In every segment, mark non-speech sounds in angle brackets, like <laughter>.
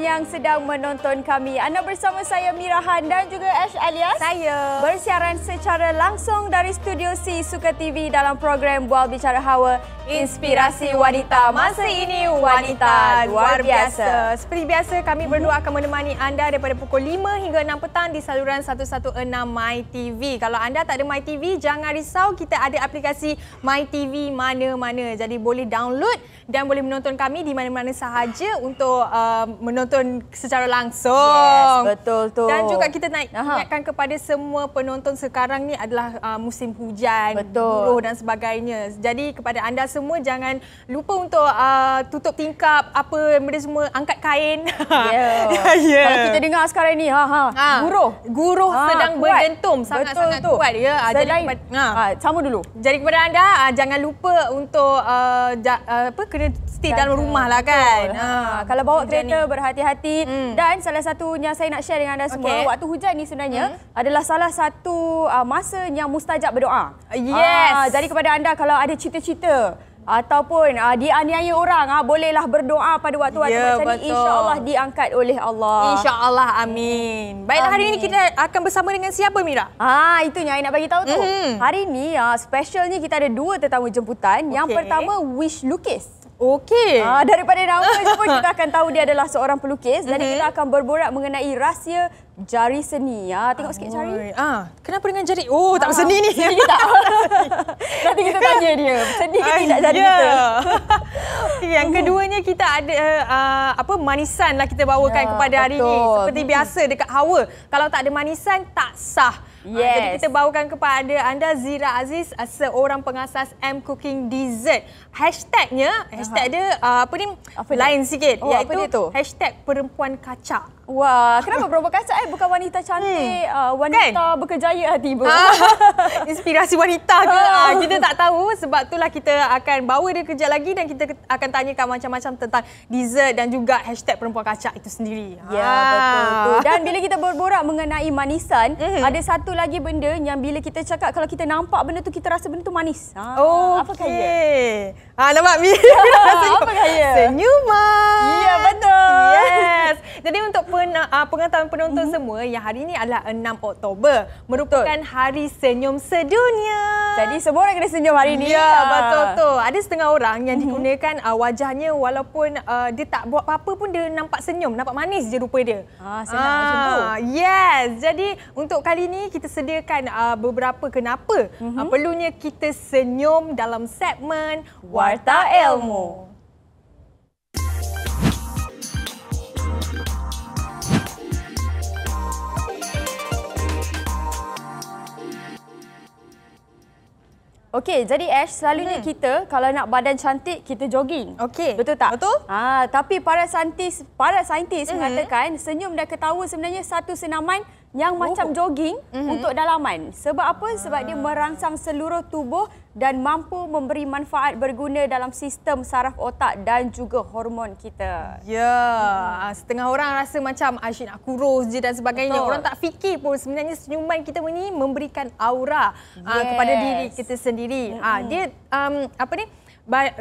yang sedang menonton kami. Anda bersama saya Mirahan dan juga Ash Alias. Saya. Bersiaran secara langsung dari Studio C Suka TV dalam program Bual Bicara Hawa. Inspirasi wanita masa ini wanita luar biasa. Seperti biasa kami berdua akan menemani anda daripada pukul 5 hingga 6 petang di saluran 116 My TV. Kalau anda tak ada MyTV jangan risau kita ada aplikasi MyTV mana-mana. Jadi boleh download dan boleh menonton kami di mana-mana sahaja untuk uh, menonton secara langsung. Yes, betul tu. Dan juga kita naik Aha. ingatkan kepada semua penonton sekarang ni adalah uh, musim hujan, buruh dan sebagainya. Jadi kepada anda semua jangan lupa untuk uh, tutup tingkap apa benda semua angkat kain. Yeah. <laughs> yeah. Kalau kita dengar sekarang ni ha ha, ha. buruh guruh ha, sedang kuat. berdentum sangat-sangat sangat kuat ya. Sedang, ah, jadi ha. ha. sama dulu. Jadi kepada anda uh, jangan lupa untuk uh, ja, uh, apa kena stay dalam rumah lah kan. Ha. Ha. Kalau bawa hujan kereta berhati-hati. Hmm. Dan salah satu yang saya nak share dengan anda semua. Okay. Waktu hujan ni sebenarnya hmm. adalah salah satu uh, masa yang mustajab berdoa. Ah, yes. Uh, jadi kepada anda kalau ada cita-cita. Ataupun uh, dianiaya orang uh, Bolehlah berdoa pada waktu-waktu ya, macam ni InsyaAllah diangkat oleh Allah InsyaAllah amin Baiklah amin. hari ini kita akan bersama dengan siapa Mira? Ah, itu yang saya nak bagi tahu mm-hmm. tu hmm. Hari ni uh, specialnya kita ada dua tetamu jemputan okay. Yang pertama Wish Lukis Okey. Ah, daripada nama itu pun kita akan tahu dia adalah seorang pelukis. Jadi mm-hmm. kita akan berborak mengenai rahsia jari seni. ah, tengok sikit jari. Ah, kenapa dengan jari? Oh, tak ah, seni ni. Seni tak. <laughs> Nanti kita tanya dia. Seni ke ah, tidak jari yeah. kita. <laughs> Yang keduanya kita ada uh, apa manisan lah kita bawakan yeah, kepada hari betul. ini. Seperti biasa dekat Hawa, kalau tak ada manisan tak sah. Ah, yes. Uh, jadi kita bawakan kepada anda Zira Aziz ah, seorang pengasas M Cooking Dessert. Hashtagnya, hashtag uh dia uh, apa ni? Apa lain dia? sikit oh, iaitu hashtag perempuan kacak. Wah, kenapa provokasi eh? Bukan wanita cantik, hmm. uh, wanita kan? berkejaya ah, tiba. <laughs> Inspirasi wanita ke? Ah, ah. kita tak tahu sebab itulah kita akan bawa dia kerja lagi dan kita akan tanyakan macam-macam tentang dessert dan juga hashtag perempuan kacak itu sendiri. Ya, yeah, betul, betul. Dan bila kita berborak mengenai manisan, mm-hmm. ada satu lagi benda yang bila kita cakap kalau kita nampak benda tu kita rasa benda tu manis. Oh, okay. Apa kaya? Ah, nampak Mi? Ya, <laughs> apa gaya? Senyuman. Ya, yeah, betul. Yes. Jadi untuk pen, uh, ah, pengetahuan penonton mm-hmm. semua, yang hari ini adalah 6 Oktober. Merupakan betul. Hari Senyum Sedunia. Jadi semua orang kena senyum hari ini. Ya, yeah, betul-betul. Ada setengah orang yang mm-hmm. digunakan uh, wajahnya walaupun uh, dia tak buat apa-apa pun dia nampak senyum. Nampak manis je rupa dia. Ah, senang ah, macam tu. Yes. Jadi untuk kali ini kita sediakan uh, beberapa kenapa mm-hmm. uh, perlunya kita senyum dalam segmen Wow. Warta Ilmu. Okey, jadi Ash, selalunya hmm. kita kalau nak badan cantik, kita jogging. Okey. Betul tak? Betul. Ah, tapi para saintis, para saintis hmm. mengatakan senyum dan ketawa sebenarnya satu senaman yang oh. macam jogging mm-hmm. untuk dalaman. Sebab apa? Sebab dia ah. merangsang seluruh tubuh dan mampu memberi manfaat berguna dalam sistem saraf otak dan juga hormon kita. Ya, yeah. mm. setengah orang rasa macam asyik ah, nak kurus je dan sebagainya. Betul. Orang tak fikir pun sebenarnya senyuman kita ini memberikan aura ah, yes. kepada diri kita sendiri. Mm-hmm. Dia um, apa ni?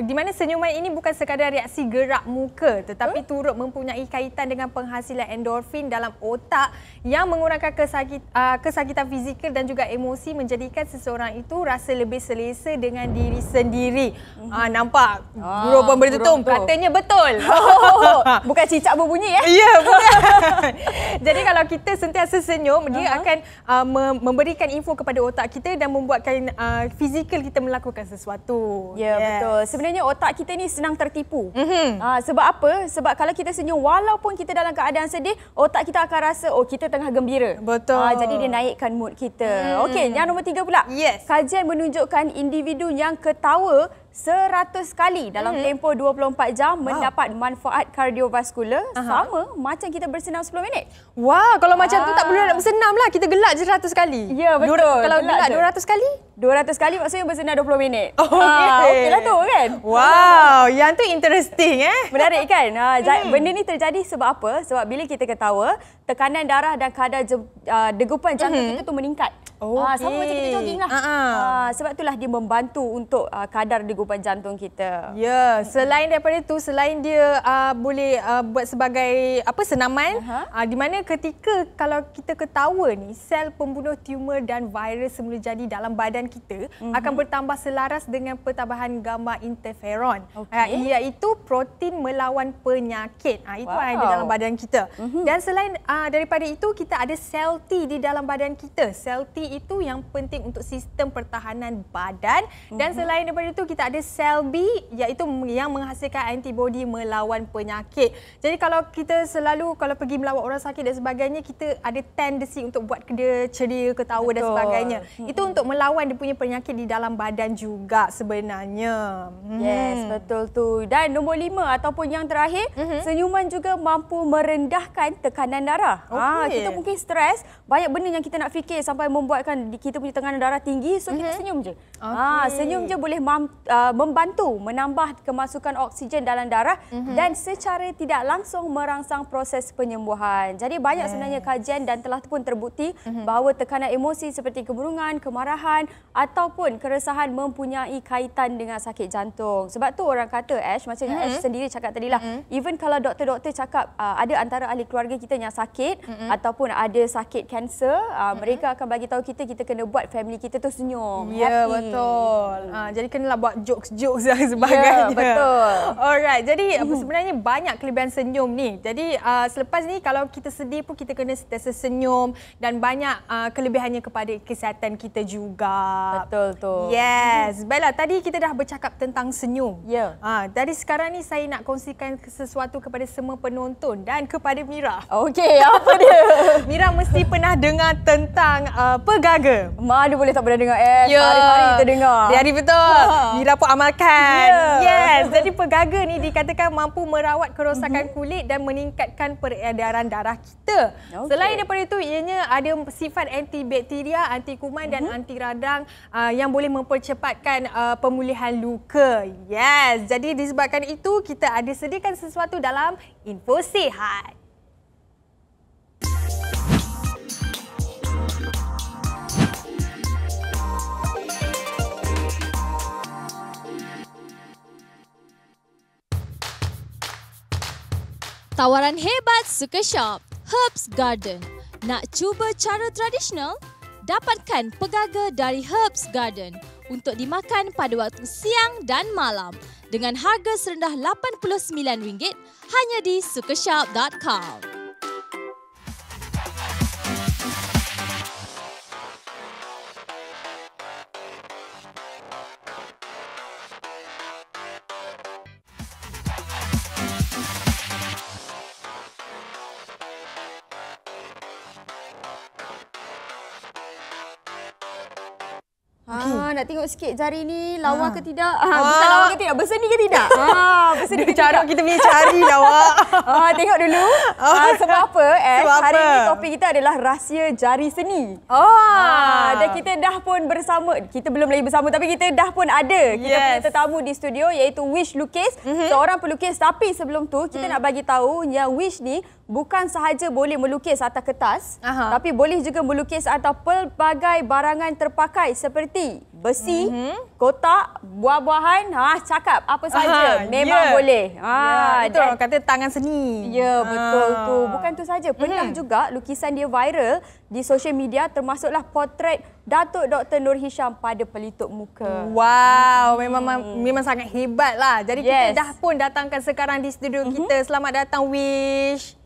di mana senyuman ini bukan sekadar reaksi gerak muka tetapi hmm? turut mempunyai kaitan dengan penghasilan endorfin dalam otak yang mengurangkan kesakit, uh, kesakitan fizikal dan juga emosi menjadikan seseorang itu rasa lebih selesa dengan diri sendiri. Hmm. Uh, nampak ah, guru ah, pun bertutung katanya betul. Oh, <laughs> <laughs> bukan cicak berbunyi eh. Ya bukan. <laughs> Jadi kalau kita sentiasa senyum uh-huh. dia akan uh, memberikan info kepada otak kita dan membuatkan uh, fizikal kita melakukan sesuatu. Ya yeah, yeah. betul sebenarnya otak kita ni senang tertipu. Mm-hmm. Ha, sebab apa? Sebab kalau kita senyum walaupun kita dalam keadaan sedih, otak kita akan rasa oh kita tengah gembira. Betul. Ha, jadi dia naikkan mood kita. Mm. Okey, yang nombor tiga pula. Yes. Kajian menunjukkan individu yang ketawa 100 kali dalam hmm. tempoh 24 jam wow. mendapat manfaat kardiovaskular Aha. sama macam kita bersenam 10 minit. Wah, wow, kalau macam tu tak perlu ah. nak bersenam lah. Kita gelak je 100 kali. Ya, betul. Dur- kalau gelak, gelak 200 kali? 200 kali maksudnya bersenam 20 minit. <laughs> Oh, okay. Ah, okay lah tu kan? Wow, <laughs> yang tu interesting eh. Menarik kan? Ah, hmm. Benda ni terjadi sebab apa? Sebab bila kita ketawa, tekanan darah dan kadar je, uh, degupan jantung mm-hmm. kita tu meningkat. Ah, okay. sama macam kita jogging lah. Uh-huh. Ah, sebab itulah dia membantu untuk uh, kadar degupan jantung kita. Ya, yeah. selain daripada itu, selain dia uh, boleh uh, buat sebagai apa senaman, uh-huh. uh, di mana ketika kalau kita ketawa ni, sel pembunuh tumor dan virus semula jadi dalam badan kita uh-huh. akan bertambah selaras dengan pertambahan gamma interferon. Okay. Uh, iaitu protein melawan penyakit. Uh, itu wow. ada dalam badan kita. Uh-huh. Dan selain Uh, daripada itu kita ada sel T di dalam badan kita. Sel T itu yang penting untuk sistem pertahanan badan dan uh-huh. selain daripada itu kita ada sel B iaitu yang menghasilkan antibodi melawan penyakit. Jadi kalau kita selalu kalau pergi melawat orang sakit dan sebagainya kita ada tendensi untuk buat kerja ceria, ketawa Betul. dan sebagainya. Uh-huh. Itu mhm. untuk melawan dia punya penyakit di dalam badan juga sebenarnya. Mhm. Yes, betul tu. Dan nombor lima ataupun yang terakhir, uh-huh. senyuman juga mampu merendahkan tekanan darah darah. Lah. Okay. Ha, kita mungkin stres, banyak benda yang kita nak fikir sampai membuatkan kita punya tekanan darah tinggi. So mm-hmm. kita mhm. senyum je. Ah, okay. Ha, senyum je boleh mam, uh, membantu menambah kemasukan oksigen dalam darah mm-hmm. dan secara tidak langsung merangsang proses penyembuhan. Jadi banyak okay. sebenarnya kajian dan telah pun terbukti mm-hmm. bahawa tekanan emosi seperti kemurungan, kemarahan ataupun keresahan mempunyai kaitan dengan sakit jantung. Sebab tu orang kata Ash, macam mm-hmm. Ash mhm. sendiri cakap tadi lah, mm-hmm. even kalau doktor-doktor cakap uh, ada antara ahli keluarga kita yang sakit sakit mm-hmm. ataupun ada sakit kanser, mm-hmm. mereka akan bagi tahu kita kita kena buat family kita tu senyum. Ya, yeah, betul. Uh, jadi lah buat jokes-jokes dan <laughs> ya, sebagainya. Ya, yeah, betul. Alright, jadi apa mm-hmm. sebenarnya banyak kelebihan senyum ni. Jadi uh, selepas ni kalau kita sedih pun kita kena sentiasa senyum dan banyak uh, kelebihannya kepada kesihatan kita juga. Betul tu. Yes. Mm. Baiklah, tadi kita dah bercakap tentang senyum. Ya. Yeah. Uh, dari sekarang ni saya nak kongsikan sesuatu kepada semua penonton dan kepada Mira. Okey, <laughs> apa dia? Mira mesti pernah dengar tentang uh, pegaga. Mana boleh tak pernah dengar eh? Ya. Hari-hari yeah. kita dengar. Hari-hari betul. Ha. Mira pun amalkan. Yeah. Yes. Jadi <laughs> pegaga ni dikatakan mampu merawat kerosakan mm-hmm. kulit dan meningkatkan peredaran darah kita. Okay. Selain daripada itu, ianya ada sifat antibakteria, anti kuman mm-hmm. dan mhm. anti radang uh, yang boleh mempercepatkan uh, pemulihan luka. Yes. Jadi disebabkan itu, kita ada sediakan sesuatu dalam info sihat. Tawaran hebat suka shop. Herbs Garden. Nak cuba cara tradisional? Dapatkan pegaga dari Herbs Garden untuk dimakan pada waktu siang dan malam dengan harga serendah RM89 hanya di sukashop.com. nak tengok sikit jari ni lawa ha. ke tidak. Ha, ha. Bukan lawa ke tidak, berseni ke tidak. Ha, berseni ke tidak. kita punya cari lawa. Ha, <laughs> tengok dulu. Oh. Ha, sebab apa? Eh, sebab hari apa? ini topik kita adalah rahsia jari seni. Oh. Ha, dan kita dah pun bersama, kita belum lagi bersama tapi kita dah pun ada. Kita yes. punya tetamu di studio iaitu Wish Lukis. Mm-hmm. Seorang pelukis tapi sebelum tu kita mm. nak bagi tahu yang Wish ni bukan sahaja boleh melukis atas kertas Aha. tapi boleh juga melukis atas pelbagai barangan terpakai seperti besi, mm -hmm. kotak, buah-buahan, ah cakap apa saja ya. memang yeah. boleh. Ha yeah, betul orang kata tangan seni. Ya yeah, ha. betul tu. Bukan tu saja, pernah mm -hmm. juga lukisan dia viral di sosial media termasuklah potret Datuk Dr Nur Hisham pada pelitup muka. Wow, hmm. memang memang sangat hebatlah. Jadi yes. kita dah pun datangkan sekarang di studio mm -hmm. kita. Selamat datang Wish.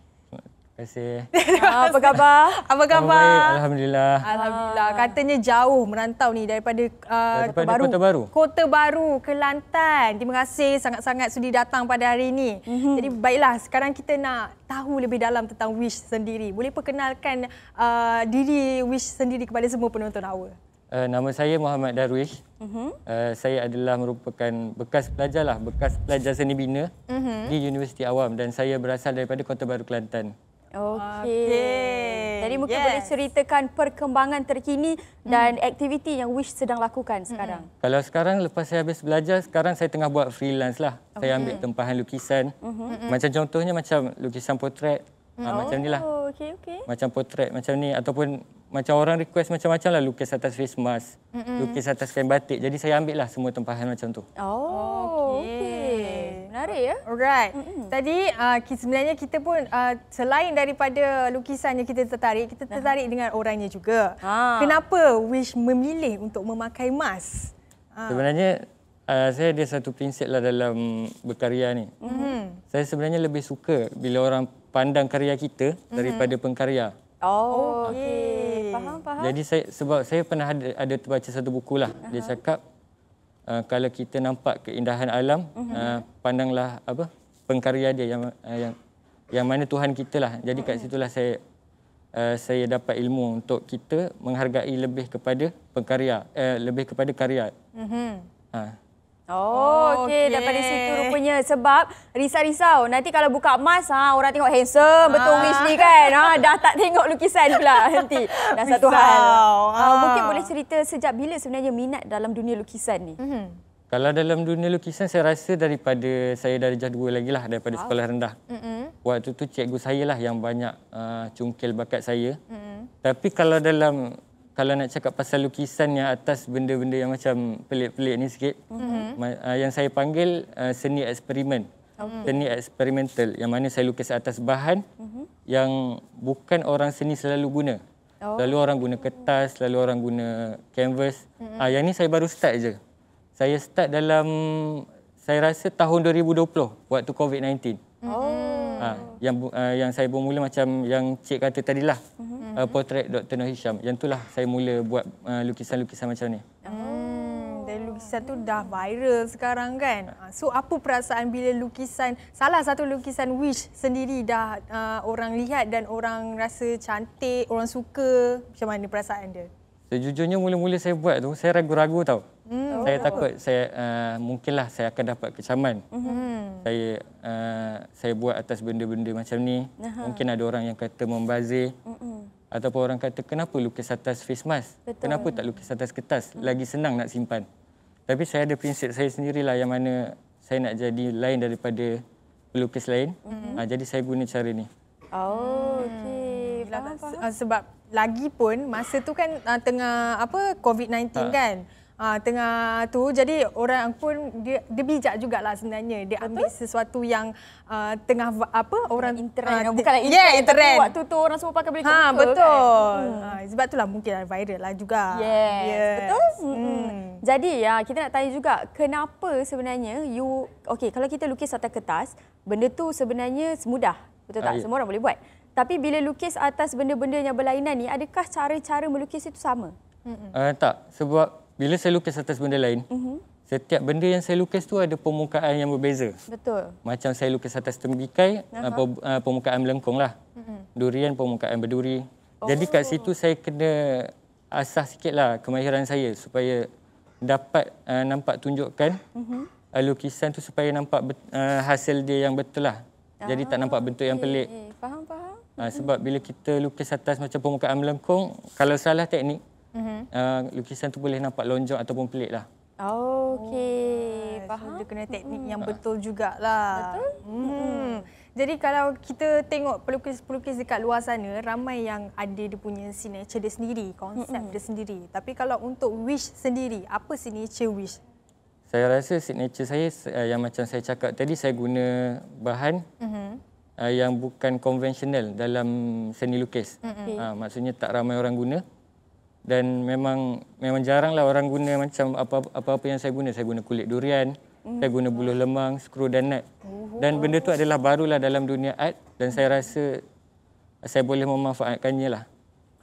Terima kasih. <laughs> Ah, apa khabar? Apa khabar? Alhamdulillah. Alhamdulillah. Katanya jauh merantau ni daripada, uh, daripada baru. Kota Baru. Kota Baru, Kelantan. Terima kasih sangat-sangat sudi datang pada hari ini. Mm-hmm. Jadi baiklah, sekarang kita nak tahu lebih dalam tentang Wish sendiri. Boleh perkenalkan uh, diri Wish sendiri kepada semua penonton awal? Uh, eh, nama saya Muhammad Darwish. Uh-huh. Uh, saya adalah merupakan bekas pelajar lah, bekas pelajar seni bina uh-huh. di Universiti Awam dan saya berasal daripada Kota Baru Kelantan. Okey. Okay. Jadi mungkin yes. boleh ceritakan perkembangan terkini dan hmm. aktiviti yang Wish sedang lakukan hmm. sekarang. Kalau sekarang lepas saya habis belajar, sekarang saya tengah buat freelance lah. Okay. Saya ambil tempahan lukisan. Mhm. Hmm. Macam contohnya macam lukisan potret, Ha, oh, macam ni lah. Oh, okay, okay. Macam potret macam ni. Ataupun macam orang request macam-macam lah lukis atas face mask. Mm-mm. Lukis atas kain batik. Jadi saya ambil lah semua tempahan macam tu. Oh, okay. Menarik ya. Alright. Mm-mm. Tadi uh, sebenarnya kita pun uh, selain daripada lukisannya kita tertarik, kita tertarik nah. dengan orangnya juga. Ha. Kenapa Wish memilih untuk memakai mask? Ah. Sebenarnya Uh, saya ada satu prinsip lah dalam berkarya ni. Mm-hmm. Saya sebenarnya lebih suka bila orang pandang karya kita daripada mm-hmm. pengkarya. Oh, oh okey. Okay. Faham, faham. Jadi saya sebab saya pernah ada, ada terbaca satu buku lah. Uh-huh. Dia cakap uh, kalau kita nampak keindahan alam, mm-hmm. uh, pandanglah apa? Pengkarya dia yang uh, yang yang mana Tuhan kita lah. Jadi kat mhm. situlah saya uh, saya dapat ilmu untuk kita menghargai lebih kepada pengkarya, uh, lebih kepada karya. Mhm. Uh. Oh, okey. Okay. Daripada situ rupanya. Sebab risa risau Nanti kalau buka mas, ha, ah, orang tengok handsome. Betul ah. wish ni kan. Ha, dah tak tengok lukisan pula nanti. Dah risau. satu hal. Ha, ah. Mungkin boleh cerita sejak bila sebenarnya minat dalam dunia lukisan ni? Mm-hmm. Kalau dalam dunia lukisan, saya rasa daripada saya dari jadual lagi lah. Daripada wow. sekolah rendah. Mm-hmm. Waktu tu cikgu saya lah yang banyak uh, cungkil bakat saya. Mm-hmm. Tapi kalau dalam kalau nak cakap pasal lukisan yang atas benda-benda yang macam pelik-pelik ni sikit mm-hmm. uh, yang saya panggil uh, seni eksperimen okay. seni eksperimental yang mana saya lukis atas bahan mm-hmm. yang bukan orang seni selalu guna oh. lalu orang guna kertas lalu orang guna canvas mm-hmm. uh, yang ni saya baru start je saya start dalam saya rasa tahun 2020 waktu covid-19 mm uh, yang uh, yang saya bermula macam yang cik kata tadilah mm-hmm mm-hmm. uh, portrait Dr. Nur Hisham. Yang itulah saya mula buat uh, lukisan-lukisan macam ni. Hmm, dan Lukisan tu dah viral sekarang kan. Ya. Ah, so apa perasaan bila lukisan salah satu lukisan Wish sendiri dah uh, orang lihat dan orang rasa cantik, orang suka. Macam mana perasaan dia? Sejujurnya mula-mula saya buat tu saya ragu-ragu tau. Hmm. Saya takut saya uh, mungkinlah saya akan dapat kecaman. Hmm. hmm. Saya uh, saya buat atas benda-benda macam ni. Aha. Mungkin ada orang yang kata membazir. Hmm. Ataupun orang kata kenapa lukis atas face mask? Betul. Kenapa tak lukis atas kertas? Hmm. Lagi senang nak simpan. Tapi saya ada prinsip saya sendirilah yang mana saya nak jadi lain daripada pelukis lain. hmm Ha, jadi saya guna cara ni. Oh, hmm. okey. Faham, ah, Sebab lagi pun masa tu kan ah, tengah apa COVID-19 ha. kan. Ha, tengah tu jadi orang pun dia, dia bijak lah sebenarnya dia Betul? ambil sesuatu yang uh, tengah apa orang internet uh, ah, bukan internet yeah, internet waktu tu orang semua pakai beli ha, kan? betul kan? hmm. ha, sebab itulah mungkin viral lah juga yes, yes. betul hmm, hmm. Hmm. jadi ya kita nak tanya juga kenapa sebenarnya you okay kalau kita lukis atas kertas benda tu sebenarnya semudah betul tak Ayat. semua orang boleh buat tapi bila lukis atas benda-benda yang berlainan ni adakah cara-cara melukis itu sama uh, tak sebab bila saya lukis atas benda lain, mm -hmm. setiap benda yang saya lukis tu ada permukaan yang berbeza. Betul. Macam saya lukis atas tembikai, uh ah, -huh. Ah, permukaan melengkung lah. Mm -hmm. Durian, permukaan berduri. Oh. Jadi kat oh. situ saya kena asah sikit lah kemahiran saya supaya dapat uh, nampak tunjukkan mm -hmm. lukisan tu supaya nampak uh, hasil dia yang betul lah. Jadi tak nampak bentuk yang pelik. Eh, eh. Faham, faham. Ha, sebab bila kita lukis atas macam permukaan melengkung, kalau salah teknik, mm-hmm. uh, lukisan tu boleh nampak lonjong ataupun pelik lah. Oh, okey. Faham. dia kena teknik hmm. yang betul juga lah. Betul? Hmm. hmm. Jadi kalau kita tengok pelukis-pelukis dekat luar sana, ramai yang ada dia punya signature dia sendiri, konsep hmm. dia sendiri. Tapi kalau untuk wish sendiri, apa signature wish? Saya rasa signature saya ah, yang macam saya cakap tadi, saya guna bahan hmm. yang bukan konvensional dalam seni lukis. Okay. Mm-hmm. Ha, maksudnya tak ramai orang guna dan memang memang jaranglah orang guna macam apa-apa yang saya guna. Saya guna kulit durian, mm. saya guna buluh lemang, skru dan nut. Oh. Dan benda tu adalah barulah dalam dunia art dan mm. saya rasa saya boleh memanfaatkannya lah.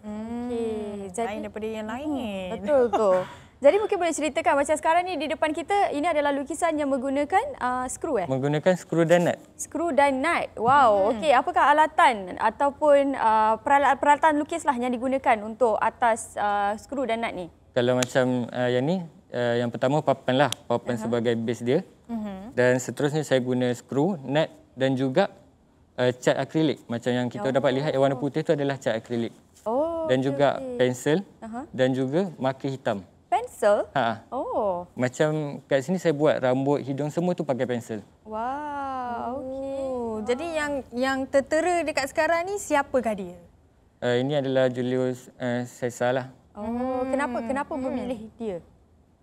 Hmm. Okay. Jadi, lain daripada yang lain. Betul tu. <laughs> Jadi mungkin boleh ceritakan macam sekarang ni di depan kita ini adalah lukisan yang menggunakan uh, skru eh? Menggunakan skru dan nut. Skru dan nut. Wow. Hmm. Okey, apakah alatan ataupun peralatan-peralatan uh, lukislah yang digunakan untuk atas uh, skru dan nut ni? Kalau macam uh, yang ni, uh, yang pertama papan lah. Papan uh-huh. sebagai base dia. Uh-huh. Dan seterusnya saya guna skru, nut dan juga uh, cat akrilik. Macam yang kita oh. dapat lihat yang warna putih tu adalah cat akrilik. Oh, dan okay, juga okay. pensel uh-huh. dan juga marker hitam pensel? Ha. Oh. Macam kat sini saya buat rambut, hidung semua tu pakai pensel. Wow, oh. okey. Jadi yang yang tertera dekat sekarang ni siapakah dia? Uh, ini adalah Julius uh, Caesar lah. Oh, hmm. kenapa kenapa hmm. memilih dia?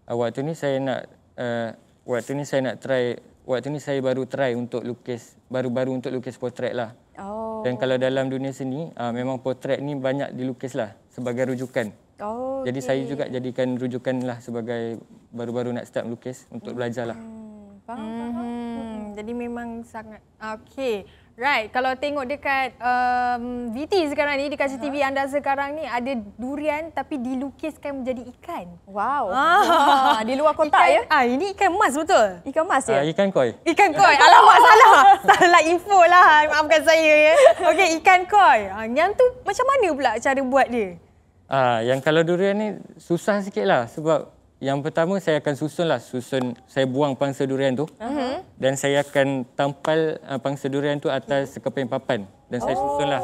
Uh, waktu ni saya nak uh, waktu ni saya nak try waktu ni saya baru try untuk lukis baru-baru untuk lukis potret lah. Oh. Dan kalau dalam dunia seni uh, memang potret ni banyak dilukis lah sebagai rujukan. Oh. Jadi saya juga jadikan rujukan lah sebagai baru-baru nak start melukis untuk belajar lah. Hmm. Faham, faham. Hmm. hmm. Jadi memang sangat... Okey. Right, kalau tengok dekat um, VT sekarang ni, dekat CCTV uh-huh. anda sekarang ni ada durian tapi dilukiskan menjadi ikan. Wow. Ah. Di luar kotak ikan, ya? Ah, ini ikan emas betul? Ikan emas ya? Uh, ikan koi. Ikan koi. Alamak, <laughs> salah. salah info lah. Maafkan saya ya. Okey, ikan koi. Ah, yang tu macam mana pula cara buat dia? Ah, yang kalau durian ni susah sikit lah sebab yang pertama saya akan susun lah susun saya buang pangsa durian tu uh-huh. dan saya akan tampal uh, pangsa durian tu atas sekeping papan dan saya oh, susun lah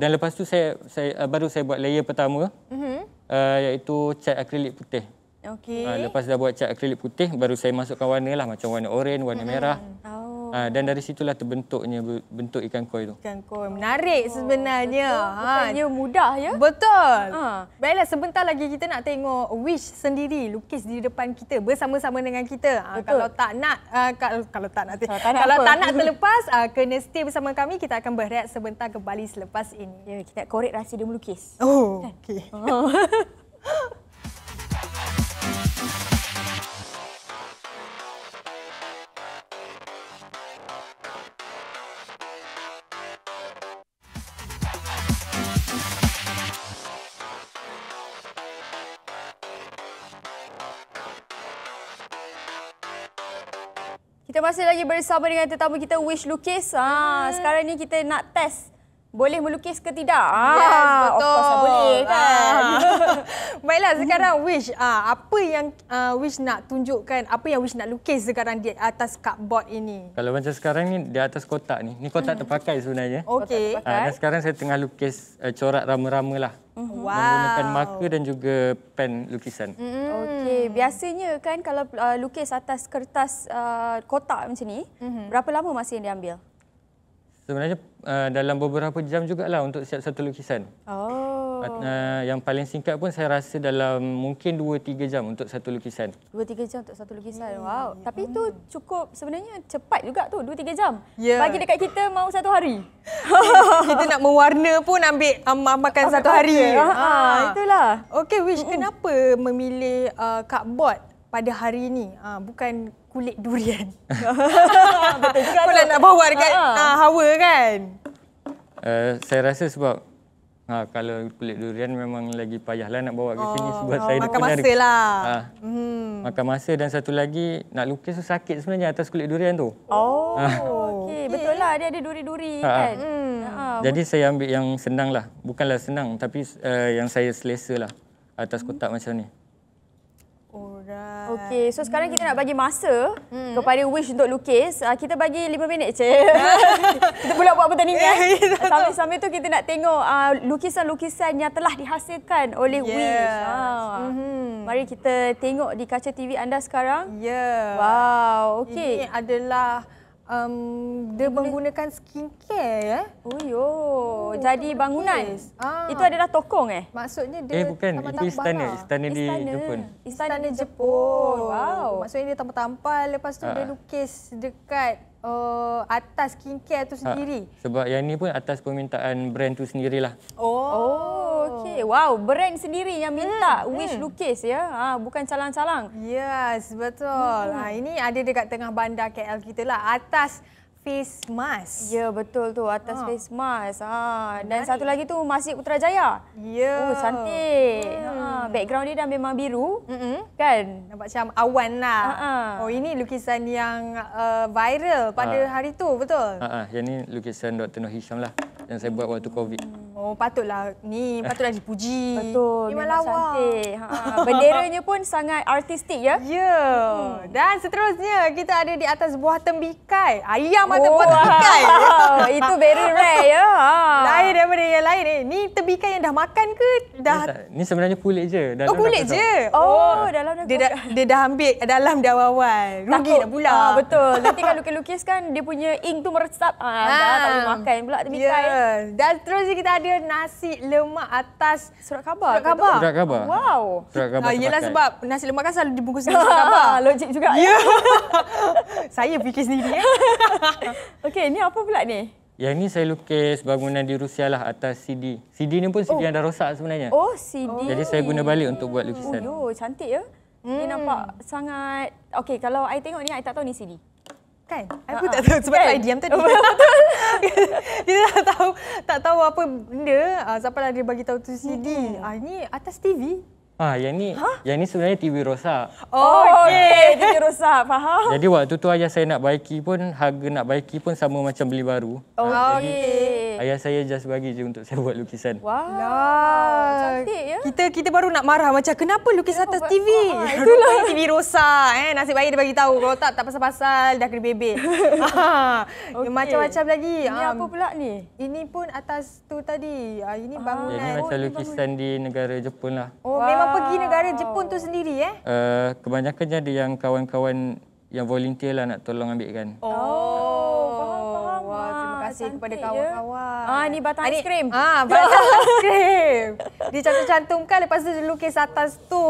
dan lepas tu saya, saya ah, baru saya buat layer pertama uh-huh. uh, iaitu cat akrilik putih. Okay. Uh, lepas dah buat cat akrilik putih baru saya masukkan warna lah macam warna oranye warna uh-huh. merah. Oh. Uh, dan dari situlah terbentuknya bentuk ikan koi tu. Ikan koi menarik oh, sebenarnya. Betul. Ha. mudah ya. Betul. Ha. Baiklah sebentar lagi kita nak tengok wish sendiri lukis di depan kita bersama-sama dengan kita. Ha, kalau tak nak uh, kalau, kalau tak nak kalau tak nak, kalau <laughs> tak nak terlepas uh, kena stay bersama kami kita akan berehat sebentar kembali selepas ini. Ya kita korek rahsia dia melukis. Oh kan? okey. Oh. <laughs> masih lagi bersama dengan tetamu kita Wish Lukis. Ha, sekarang ni kita nak test boleh melukis ke tidak? Ah, yes, betul. Ah, betul. boleh ah. kan. <laughs> Baiklah hmm. sekarang wish ah apa yang uh, wish nak tunjukkan? Apa yang wish nak lukis sekarang di atas cardboard ini? Kalau macam sekarang ni di atas kotak ni. Ni kotak hmm. terpakai sebenarnya. Okey. Ah, dan sekarang saya tengah lukis uh, corak rama-rama lah. Hmm. Wow. Menggunakan marker dan juga pen lukisan. Mm. Okey, biasanya kan kalau uh, lukis atas kertas uh, kotak macam ni, hmm berapa lama masih yang diambil? sebenarnya uh, dalam beberapa jam juga lah untuk siap satu lukisan. Oh. Uh, yang paling singkat pun saya rasa dalam mungkin 2-3 jam untuk satu lukisan. 2-3 jam untuk satu lukisan. Hmm. Wow. Hmm. Tapi itu cukup sebenarnya cepat juga tu 2-3 jam. Yeah. Bagi dekat kita mau satu hari. <laughs> kita nak mewarna pun ambil um, makan satu hari. Ha, ha. itulah. Okey, wish mm-hmm. kenapa memilih uh, cardboard pada hari ini? Uh, ha, bukan kulit durian. <laughs> Betul juga. Kau nak bawa dekat ha. Ha, ah, hawa kan? Uh, saya rasa sebab ha, kalau kulit durian memang lagi payahlah nak bawa ke oh, sini oh, sebab oh, saya makan masa lah. Ha, hmm. Makan masa dan satu lagi nak lukis tu sakit sebenarnya atas kulit durian tu. Oh, ha. okey. Okay. Betul lah dia ada duri-duri ha, ha. kan. Hmm. Ha. Hmm. Ha. Jadi saya ambil yang senang lah. Bukanlah senang tapi uh, yang saya selesa lah atas kotak hmm. macam ni. Okey, so sekarang kita nak bagi masa hmm. kepada Wish untuk lukis. Ah, kita bagi lima minit, Cik. <laughs> <laughs> kita pula buat pertandingan. <laughs> Ya, Sambil-sambil tu kita nak tengok ah, lukisan-lukisan yang telah dihasilkan oleh yeah. Wish. Ha. Mm-hmm. Mari kita tengok di kaca TV anda sekarang. Ya. Yeah. Wow, okey. Ini adalah um, dia Guna. menggunakan skincare ya. Eh? Oh yo. Oh, Jadi bangunan. Ah. Itu adalah tokong eh. Maksudnya dia Eh bukan, itu lah. istana, istana di Jepun. Istana, istana Jepun. Jepun. Wow. Maksudnya dia tampal-tampal lepas tu ah. dia lukis dekat uh, atas skincare tu ah, sendiri? Ha, sebab yang ni pun atas permintaan brand tu sendirilah. Oh, oh okey. Wow, brand sendiri yang minta hmm. wish hmm. lukis ya. Ha, bukan calang-calang. Yes, betul. Hmm. Ha, ini ada dekat tengah bandar KL kita lah. Atas face mask. Ya betul tu atas ha. face mask. Ha dan Menarik. satu lagi tu Masjid Putrajaya. Ya. Oh cantik. Hmm. Ha background dia dah memang biru. Mm-hmm. Kan? Nampak macam awan lah. Uh-huh. Oh ini lukisan yang uh, viral pada uh. hari tu betul? Ha ah. Yang ni lukisan Dr. Noh Hisham lah yang saya buat waktu Covid. Hmm. Oh, patutlah ni, patutlah dipuji. <laughs> Betul. Memang, memang lawa. Ha, <laughs> benderanya pun sangat artistik ya. Ya. Yeah. Hmm. Dan seterusnya kita ada di atas buah tembikai. Ayam atau oh, buah tembikai. Itu very rare ya. Ha. Lain daripada yang lain ni, eh. Ni tembikai yang dah makan ke? Dah. Eh, ni sebenarnya kulit je. Dalam oh, kulit je. Oh, ha. dalam dia dah dia dah ambil dalam dah awal-awal. Rugi dah pula. Ha, betul. Nanti kalau lukis-lukis kan dia punya ink tu meresap. Ah, ha, dah tak boleh ah. makan pula tembikai. Ya. Yeah. Dan seterusnya kita ada saya nasi lemak atas surat khabar. Surat khabar. Surat khabar. Wow. Surat khabar. Ah, yelah sebab nasi lemak kan selalu dibungkus dengan <laughs> surat khabar. Logik juga. Ya. Yeah. <laughs> saya fikir sendiri. Ya. <laughs> Okey, ni apa pula ni? Yang ini saya lukis bangunan di Rusia lah atas CD. CD ni pun CD oh. yang dah rosak sebenarnya. Oh, CD. Oh. Jadi saya guna balik untuk buat lukisan. Oh, yo, cantik ya. Hmm. Ini nampak sangat... Okey, kalau saya tengok ni, saya tak tahu ni CD. Kan? Aku uh-huh. tak tahu sebab kan? I diam tadi. <laughs> Betul. Kita <laughs> tak tahu tak tahu apa benda. Ah uh, siapalah dia bagi tahu tu CD. Hmm. Ah ini atas TV. Ah yang ni huh? yang ni sebenarnya TV rosak. Oh, oh okey, <laughs> TV rosak. Faham? Jadi waktu tu aja saya nak baiki pun harga nak baiki pun sama macam beli baru. Oh, ah, okey. Ayah saya just bagi je untuk saya <laughs> buat lukisan. Wah, wow. cantik ya. Kita kita baru nak marah macam kenapa lukis kenapa atas TV? Oh, <laughs> itulah. TV rosak. Eh, nasib baik dia bagi tahu. Kalau tak, tak pasal-pasal dah kena bebek. <laughs> Ah, okay. Macam-macam lagi. Ini um, apa pula ni? Ini pun atas tu tadi. Uh, ini ah. bangunan. Ini macam oh, lukisan bangunan. di negara Jepun lah. Oh, wow. memang pergi negara Jepun tu sendiri eh? Uh, kebanyakannya ada yang kawan-kawan yang volunteer lah nak tolong ambilkan. Oh kasih cantik kepada ya? kawan-kawan. Ya? Ah ni batang ice cream. Ah <laughs> batang ice cream. aiskrim. Dicantum-cantumkan lepas tu lukis atas tu.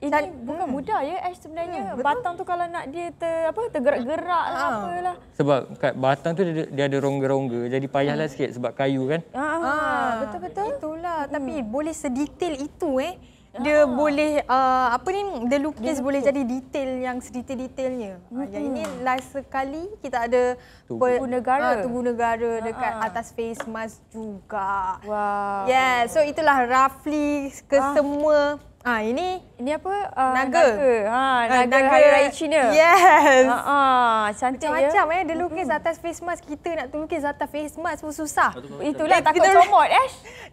Ini Dan, bukan hmm. mudah ya Ash sebenarnya. Hmm, Batang tu kalau nak dia ter apa tergerak-gerak lah, ah. lah apalah. Sebab kat batang tu dia, dia ada rongga-rongga jadi payahlah hmm. sikit sebab kayu kan. Ah, ah, ah betul-betul. Itulah hmm. tapi boleh sedetail itu eh dia oh. boleh uh, apa ni the lukis, lukis boleh jadi detail yang sedetail-detailnya. Uh, yang ini last sekali kita ada tubuh negara uh, ah, tubuh negara uh, dekat atas face mask juga. Wow. Yeah, so itulah roughly kesemua. Ah uh. ini Ni apa? Uh, naga. Naga. Ha, ah, naga. Naga Hari Raya Cina. Yes. Uh, uh, cantik Macam-macam ya. Macam-macam eh, dia lukis atas face mask. Kita nak lukis atas face mask pun susah. Itulah takut comot eh.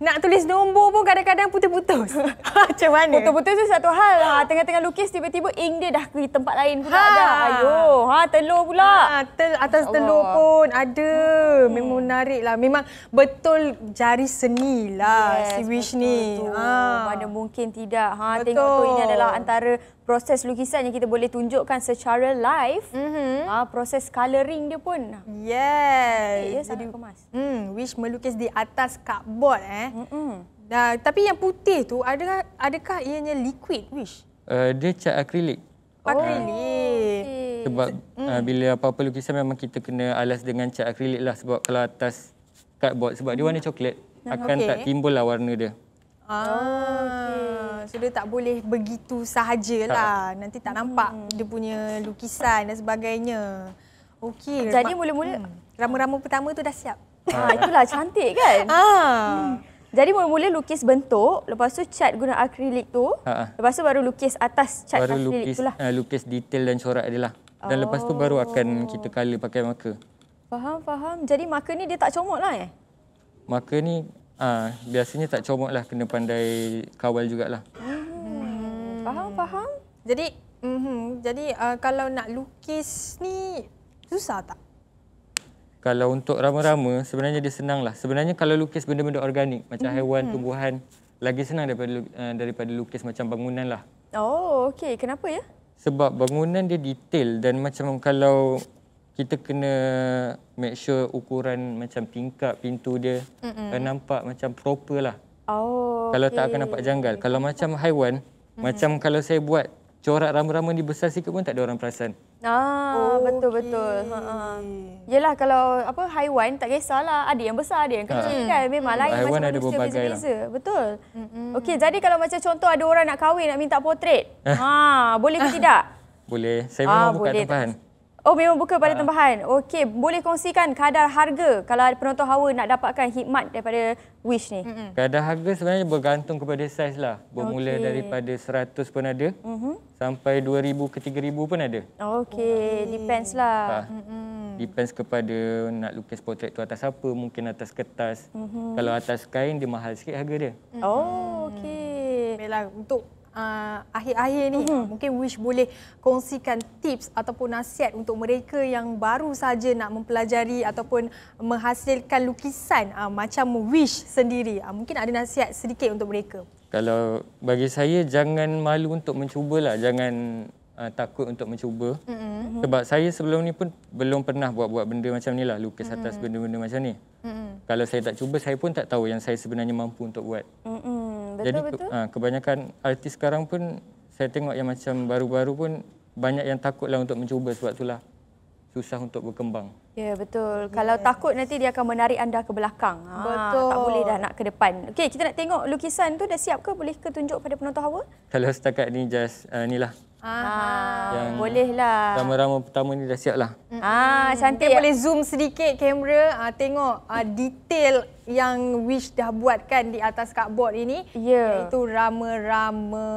Nak tulis nombor pun kadang-kadang putus-putus. <laughs> Macam mana? Putus-putus tu satu hal. Ha, tengah-tengah lukis tiba-tiba ink dia dah ke tempat lain pula ha. dah. Ayuh. Ha, telur pula. Ha, tel atas ya Allah. telur pun ada. Hmm. Memang menarik lah. Memang betul jari seni lah yes, si Wish ni. Ha. Mana mungkin tidak. Ha, betul. tengok tu ini adalah antara proses lukisan yang kita boleh tunjukkan secara live. Mm-hmm. Uh, proses colouring dia pun. Yes. Okay, ya, Jadi, Mm, Wish melukis di atas cardboard. Eh. Mm-mm. Nah, tapi yang putih tu adakah, adakah ianya liquid, Wish? Uh, dia cat akrilik. Oh, akrilik. Oh, okay. Sebab mm. uh, bila apa-apa lukisan memang kita kena alas dengan cat akrilik lah. Sebab kalau atas cardboard, sebab mm. dia warna coklat. Akan okay. tak timbul lah warna dia. Ah, okay. So dia tak boleh begitu sahajalah. Ha. Nanti tak nampak hmm. dia punya lukisan dan sebagainya. Okey. Jadi mula-mula hmm. rama-rama pertama tu dah siap. Ha, <laughs> itulah cantik kan? Ah. Hmm. Jadi mula-mula lukis bentuk, lepas tu cat guna akrilik tu. Ha. ha. Lepas tu baru lukis atas cat baru akrilik itulah. Baru eh, lukis detail dan corak dia lah. Dan oh. lepas tu baru akan oh. kita color pakai marker. Faham, faham. Jadi marker ni dia tak comot lah eh? Marker ni Ah, biasanya tak comot lah, kena pandai kawal jugalah. Hmm. Faham, faham. Jadi, mm -hmm. jadi uh, kalau nak lukis ni susah tak? Kalau untuk rama-rama, sebenarnya dia senang lah. Sebenarnya kalau lukis benda-benda organik, macam mhm. hmm. haiwan, tumbuhan, lagi senang daripada, uh, daripada lukis macam bangunan lah. Oh, okey. Kenapa ya? Sebab bangunan dia detail dan macam kalau kita kena make sure ukuran macam tingkap pintu dia Mm-mm. nampak macam proper lah. Oh, kalau okay. tak akan nampak janggal. Kalau macam haiwan, mm-hmm. macam kalau saya buat corak rama-rama ni besar sikit pun tak ada orang perasan. Ah, betul-betul. Oh, okay. Yelah kalau apa haiwan tak kisahlah. Ada yang besar, ada yang ha. kecil ha. kan. Memang hmm. lain haiwan macam ada manusia berbagai lah. Betul. Mm-hmm. Okey, jadi kalau macam contoh ada orang nak kahwin, nak minta potret. <laughs> ha, boleh ke tidak? Boleh. Saya memang ah, buka boleh. tempahan. Tak. Oh memang buka pada ah. tambahan, Okey, boleh kongsikan kadar harga kalau penonton Hawa nak dapatkan hikmat daripada Wish ni? Kadar harga sebenarnya bergantung kepada saiz lah. Bermula okay. daripada 100 pun ada uh mm-hmm. -huh. sampai 2,000 ke 3,000 pun ada. Okey, depends lah. Ha. Depends kepada nak lukis portrait tu atas apa, mungkin atas kertas. Uh mm-hmm. -huh. Kalau atas kain, dia mahal sikit harga dia. Oh, okey. Baiklah, untuk uh, akhir-akhir ni mm-hmm. mungkin wish boleh kongsikan tips ataupun nasihat untuk mereka yang baru saja nak mempelajari ataupun menghasilkan lukisan uh, macam wish sendiri uh, mungkin ada nasihat sedikit untuk mereka kalau bagi saya jangan malu untuk mencubalah jangan uh, takut untuk mencuba mm-hmm. sebab saya sebelum ni pun belum pernah buat-buat benda macam ni lah lukis mm-hmm. atas benda-benda macam ni mm-hmm. kalau saya tak cuba saya pun tak tahu yang saya sebenarnya mampu untuk buat mm-hmm betul Jadi, betul. ke, ha, kebanyakan artis sekarang pun saya tengok yang macam baru-baru pun banyak yang takutlah untuk mencuba sebab itulah susah untuk berkembang. Ya yeah, betul. Yes. Kalau takut nanti dia akan menarik anda ke belakang. Ha, betul. Tak boleh dah nak ke depan. Okey, kita nak tengok lukisan tu dah siap ke boleh ke tunjuk pada penonton hawa? Kalau setakat ni just uh, ah, lah. Ah, bolehlah. Kamera Ramai-ramai pertama ni dah siap lah. Ah, cantik. Ya. boleh zoom sedikit kamera, ah, tengok ah, detail yang Wish dah buat kan di atas cardboard ini. Yeah. Iaitu rama-rama.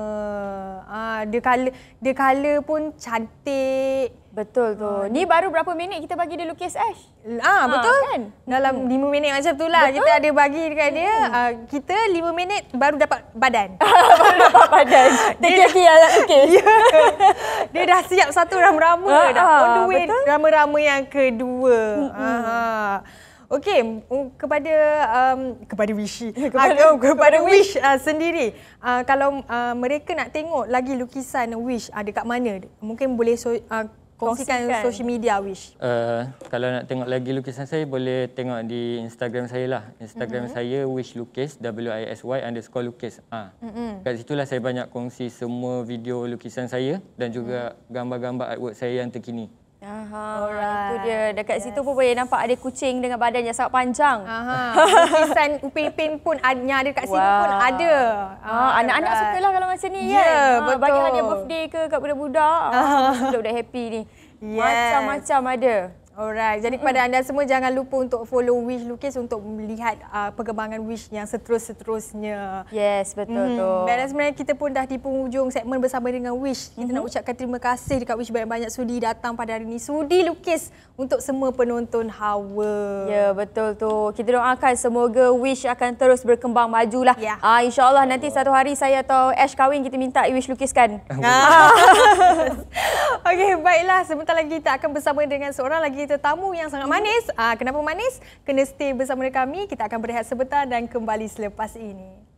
Ah, the color the color pun cantik. Betul tu. Ah, ni baru berapa minit kita bagi dia lukis Ash? Ah, ah betul. kan? Dalam hmm. 5 minit macam tu lah kita ada bagi dekat dia. Hmm. Ah, kita lima minit baru dapat badan. <laughs> baru dapat badan. <laughs> Dia dia nak lukis. <laughs> Yeah. dia dah siap satu rama-rama ah, dah. On the ah, way rama-rama yang kedua. Hmm. hmm. Ah. Ha. Okey, mm, kepada um, kepada Wishi. <laughs> kepada, uh, <laughs> kepada Wish uh, sendiri. Uh, kalau uh, mereka nak tengok lagi lukisan Wish ada uh, dekat mana? Mungkin boleh so, uh, kongsikan, social media Wish. Uh, kalau nak tengok lagi lukisan saya boleh tengok di Instagram saya lah. Instagram mm-hmm. saya Wish Lukis W I S Y underscore Lukis. Ah. Uh. Mm-hmm. Kat situlah saya banyak kongsi semua video lukisan saya dan juga mm. gambar-gambar artwork saya yang terkini. Aha, itu dia. Dekat yes. situ pun boleh nampak ada kucing dengan badan yang sangat panjang. Aha. upin <laughs> upin pun ada yang ada dekat wow. sini pun ada. Ah, anak-anak right. sukalah kalau macam ni yeah, kan. Ya, ha, bagi hari birthday ke kat budak-budak. <laughs> Budak-budak happy ni. Yes. Macam-macam ada. Alright. Jadi kepada anda semua jangan lupa untuk follow Wish Lukis untuk melihat uh, perkembangan Wish yang seterus-seterusnya. Yes, betul mm. tu. Dan sebenarnya kita pun dah di penghujung segmen bersama dengan Wish. Kita mm-hmm. nak ucapkan terima kasih dekat Wish banyak-banyak sudi datang pada hari ini. Sudi lukis untuk semua penonton Hawa. Ya, yeah, betul tu. Kita doakan semoga Wish akan terus berkembang majulah. Ya. Ah yeah. uh, insya nanti oh. satu hari saya atau Ash kawin kita minta Wish lukiskan. Ah. <laughs> <laughs> Okey, baiklah sebentar lagi kita akan bersama dengan seorang lagi kita tamu yang sangat manis. Ah, kenapa manis? Kena stay bersama kami. Kita akan berehat sebentar dan kembali selepas ini.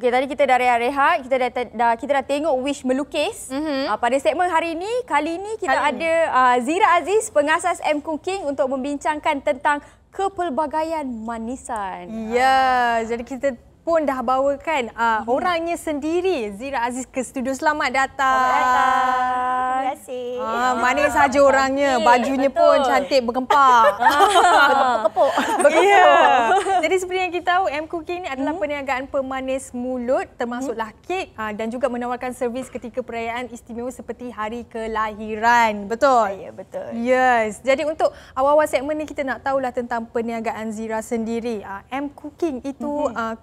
Okey, tadi kita dah rehat-rehat, kita dah, dah kita dah tengok Wish melukis. Mm-hmm. Uh, pada segmen hari ini, kali ini kita kali ada uh, Zira Aziz, pengasas M Cooking untuk membincangkan tentang kepelbagaian manisan. Ya, yeah, uh. jadi kita pun dah bawakan uh, hmm. orangnya sendiri Zira Aziz ke studio. Selamat datang. Selamat datang. Terima ah, kasih. Uh, manis saja orangnya. Bajunya Betul. pun cantik bergempak. <laughs> Ah. Berkepuk-kepuk. Ya. Berkepuk. Yeah. Jadi seperti yang kita tahu M Cooking ini adalah hmm. perniagaan pemanis mulut termasuklah hmm. kek uh, dan juga menawarkan servis ketika perayaan istimewa seperti hari kelahiran. Betul. Ya, betul. Yes. Jadi untuk awal-awal segmen ni kita nak tahulah tentang perniagaan Zira sendiri. Uh, M Cooking itu hmm. uh,